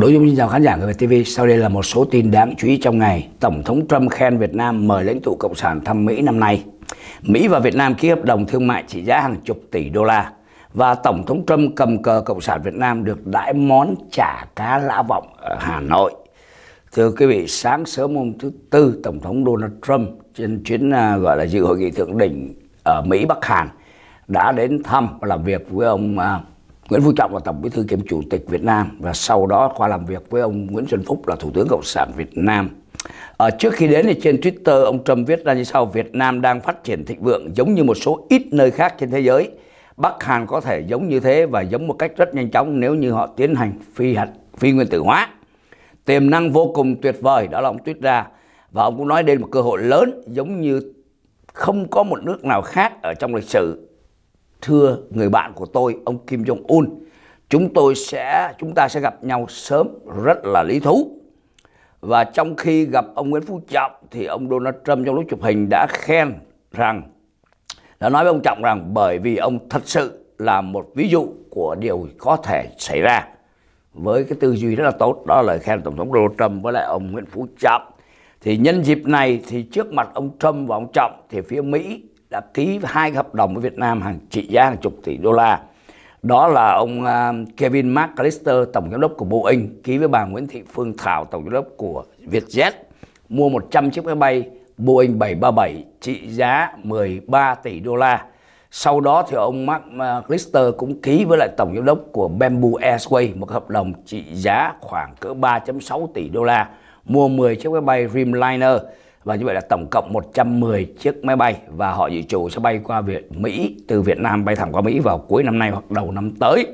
Đối dung xin chào khán giả người Việt TV. Sau đây là một số tin đáng chú ý trong ngày. Tổng thống Trump khen Việt Nam mời lãnh tụ Cộng sản thăm Mỹ năm nay. Mỹ và Việt Nam ký hợp đồng thương mại trị giá hàng chục tỷ đô la. Và Tổng thống Trump cầm cờ Cộng sản Việt Nam được đãi món chả cá lã vọng ở Hà Nội. Thưa quý vị, sáng sớm hôm thứ Tư, Tổng thống Donald Trump trên chuyến à, gọi là dự hội nghị thượng đỉnh ở Mỹ Bắc Hàn đã đến thăm và làm việc với ông à, Nguyễn Phú Trọng là Tổng Bí thư kiêm Chủ tịch Việt Nam và sau đó qua làm việc với ông Nguyễn Xuân Phúc là Thủ tướng Cộng sản Việt Nam. À, trước khi đến thì trên Twitter ông Trump viết ra như sau Việt Nam đang phát triển thịnh vượng giống như một số ít nơi khác trên thế giới. Bắc Hàn có thể giống như thế và giống một cách rất nhanh chóng nếu như họ tiến hành phi hạt phi nguyên tử hóa. Tiềm năng vô cùng tuyệt vời đó là ông tuyết ra và ông cũng nói đây là một cơ hội lớn giống như không có một nước nào khác ở trong lịch sử thưa người bạn của tôi ông Kim Jong Un chúng tôi sẽ chúng ta sẽ gặp nhau sớm rất là lý thú và trong khi gặp ông Nguyễn Phú Trọng thì ông Donald Trump trong lúc chụp hình đã khen rằng đã nói với ông Trọng rằng bởi vì ông thật sự là một ví dụ của điều có thể xảy ra với cái tư duy rất là tốt đó là lời khen tổng thống Donald Trump với lại ông Nguyễn Phú Trọng thì nhân dịp này thì trước mặt ông Trump và ông Trọng thì phía Mỹ đã ký hai hợp đồng với Việt Nam hàng trị giá hàng chục tỷ đô la. Đó là ông à, Kevin McAllister, tổng giám đốc của Boeing, ký với bà Nguyễn Thị Phương Thảo, tổng giám đốc của Vietjet, mua 100 chiếc máy bay Boeing 737 trị giá 13 tỷ đô la. Sau đó thì ông Mark à, Lister cũng ký với lại tổng giám đốc của Bamboo Airways một hợp đồng trị giá khoảng cỡ 3.6 tỷ đô la mua 10 chiếc máy bay Dreamliner và như vậy là tổng cộng 110 chiếc máy bay và họ dự trù sẽ bay qua Việt Mỹ từ Việt Nam bay thẳng qua Mỹ vào cuối năm nay hoặc đầu năm tới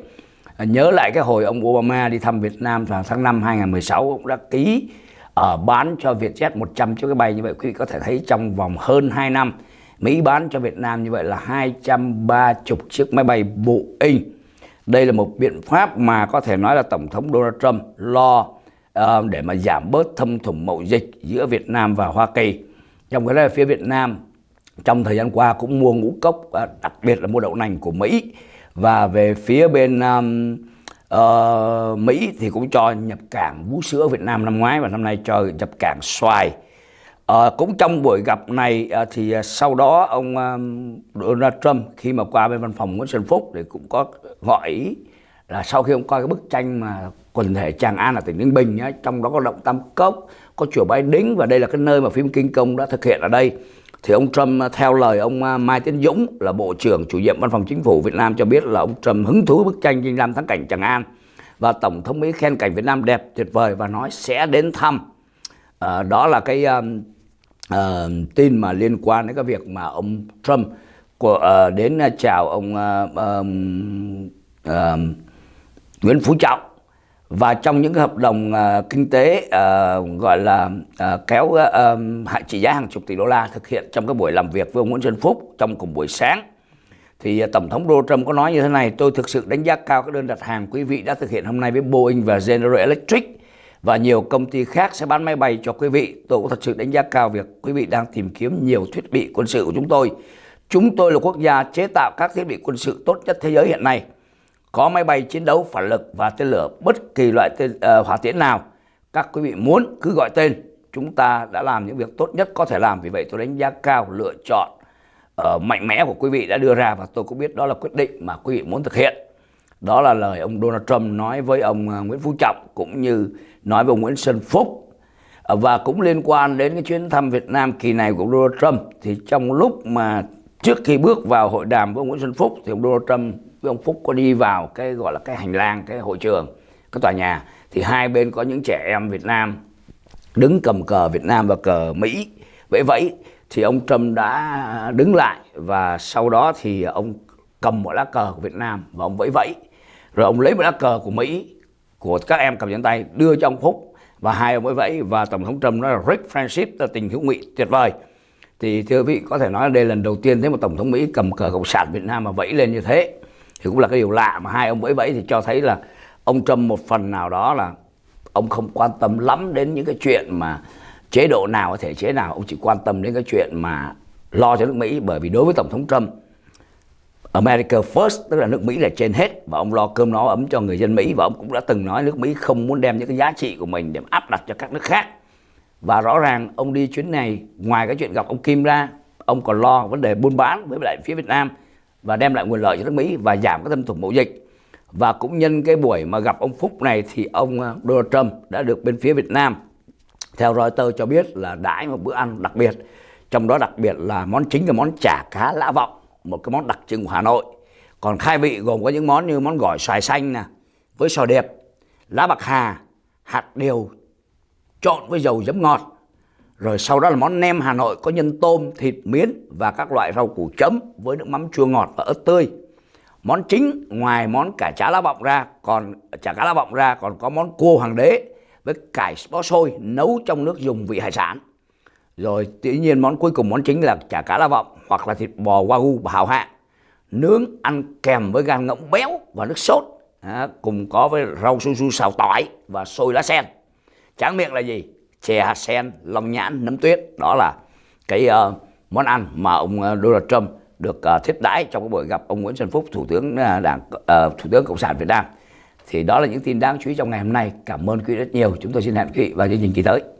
à, nhớ lại cái hồi ông Obama đi thăm Việt Nam vào tháng 5 2016 cũng đã ký ở ờ, bán cho Vietjet 100 chiếc máy bay như vậy quý vị có thể thấy trong vòng hơn 2 năm Mỹ bán cho Việt Nam như vậy là 230 chiếc máy bay Boeing. Đây là một biện pháp mà có thể nói là Tổng thống Donald Trump lo Ờ, để mà giảm bớt thâm thủng mậu dịch giữa Việt Nam và Hoa Kỳ. Trong cái đó là phía Việt Nam trong thời gian qua cũng mua ngũ cốc à, đặc biệt là mua đậu nành của Mỹ và về phía bên um, uh, Mỹ thì cũng cho nhập cảng vú sữa Việt Nam năm ngoái và năm nay cho nhập cảng xoài. Uh, cũng trong buổi gặp này uh, thì sau đó ông um, Donald Trump khi mà qua bên văn phòng Nguyễn Xuân Phúc thì cũng có gọi ý là sau khi ông coi cái bức tranh mà quần thể Tràng An ở tỉnh Ninh Bình nhé, trong đó có động Tam Cốc, có chùa Bái Đính và đây là cái nơi mà phim Kinh Công đã thực hiện ở đây. Thì ông Trump à, theo lời ông à, Mai Tiến Dũng là Bộ trưởng chủ nhiệm Văn phòng Chính phủ Việt Nam cho biết là ông Trump hứng thú bức tranh Nam thắng cảnh Tràng An và Tổng thống Mỹ khen cảnh Việt Nam đẹp tuyệt vời và nói sẽ đến thăm. À, đó là cái uh, uh, tin mà liên quan đến cái việc mà ông Trump của uh, đến chào ông uh, um, uh, Nguyễn Phú Trọng và trong những hợp đồng uh, kinh tế uh, gọi là uh, kéo uh, hạ trị giá hàng chục tỷ đô la thực hiện trong cái buổi làm việc với ông Nguyễn Xuân Phúc trong cùng buổi sáng thì uh, tổng thống Donald Trump có nói như thế này tôi thực sự đánh giá cao các đơn đặt hàng quý vị đã thực hiện hôm nay với Boeing và General Electric và nhiều công ty khác sẽ bán máy bay cho quý vị tôi cũng thật sự đánh giá cao việc quý vị đang tìm kiếm nhiều thiết bị quân sự của chúng tôi chúng tôi là quốc gia chế tạo các thiết bị quân sự tốt nhất thế giới hiện nay có máy bay chiến đấu phản lực và tên lửa bất kỳ loại tên, uh, hỏa tiễn nào các quý vị muốn cứ gọi tên chúng ta đã làm những việc tốt nhất có thể làm vì vậy tôi đánh giá cao lựa chọn uh, mạnh mẽ của quý vị đã đưa ra và tôi cũng biết đó là quyết định mà quý vị muốn thực hiện đó là lời ông Donald Trump nói với ông ờ, Nguyễn Phú Trọng cũng như nói với ông Nguyễn Xuân Phúc và cũng liên quan đến cái chuyến thăm Việt Nam kỳ này của Donald Trump thì trong lúc mà trước khi bước vào hội đàm với ông Nguyễn Xuân Phúc thì ông Donald Trump với ông Phúc có đi vào cái gọi là cái hành lang cái hội trường cái tòa nhà thì hai bên có những trẻ em Việt Nam đứng cầm cờ Việt Nam và cờ Mỹ vẫy vẫy thì ông Trump đã đứng lại và sau đó thì ông cầm một lá cờ của Việt Nam và ông vẫy vẫy rồi ông lấy một lá cờ của Mỹ của các em cầm trên tay đưa cho ông Phúc và hai ông vẫy vẫy và tổng thống Trump nói là Rick Francis là tình hữu nghị tuyệt vời thì thưa quý vị có thể nói là đây là lần đầu tiên thấy một tổng thống Mỹ cầm cờ cộng sản Việt Nam mà vẫy lên như thế thì cũng là cái điều lạ mà hai ông vẫy vẫy thì cho thấy là ông Trump một phần nào đó là ông không quan tâm lắm đến những cái chuyện mà chế độ nào có thể chế nào ông chỉ quan tâm đến cái chuyện mà lo cho nước Mỹ bởi vì đối với tổng thống Trump America first tức là nước Mỹ là trên hết và ông lo cơm no ấm cho người dân Mỹ và ông cũng đã từng nói nước Mỹ không muốn đem những cái giá trị của mình để áp đặt cho các nước khác và rõ ràng ông đi chuyến này ngoài cái chuyện gặp ông Kim ra ông còn lo vấn đề buôn bán với lại phía Việt Nam và đem lại nguồn lợi cho nước Mỹ và giảm cái tâm thủng mậu dịch và cũng nhân cái buổi mà gặp ông Phúc này thì ông ờ, Donald Trump đã được bên phía Việt Nam theo Reuters cho biết là đãi một bữa ăn đặc biệt trong đó đặc biệt là món chính là món chả cá lã vọng một cái món đặc trưng của Hà Nội còn khai vị gồm có những món như món gỏi xoài xanh nè với sò điệp lá bạc hà hạt điều trộn với dầu giấm ngọt rồi sau đó là món nem Hà Nội có nhân tôm, thịt miến và các loại rau củ chấm với nước mắm chua ngọt và ớt tươi. Món chính ngoài món cả chả lá bọng ra còn chả cá lá bọng ra còn có món cua hoàng đế với cải bó xôi nấu trong nước dùng vị hải sản. Rồi tự nhiên món cuối cùng món chính là chả cá lá vọng hoặc là thịt bò wagyu hảo hạng nướng ăn kèm với gan ngỗng béo và nước sốt à, cùng có với rau su su xào tỏi và xôi lá sen tráng miệng là gì chè hạt sen lòng nhãn nấm tuyết đó là cái uh, món ăn mà ông ờ, Donald Trump được uh, thiết đãi trong cái buổi gặp ông Nguyễn Xuân Phúc thủ tướng đảng uh, thủ tướng cộng sản Việt Nam thì đó là những tin đáng chú ý trong ngày hôm nay cảm ơn quý vị rất nhiều chúng tôi xin hẹn quý vị vào chương trình kỳ tới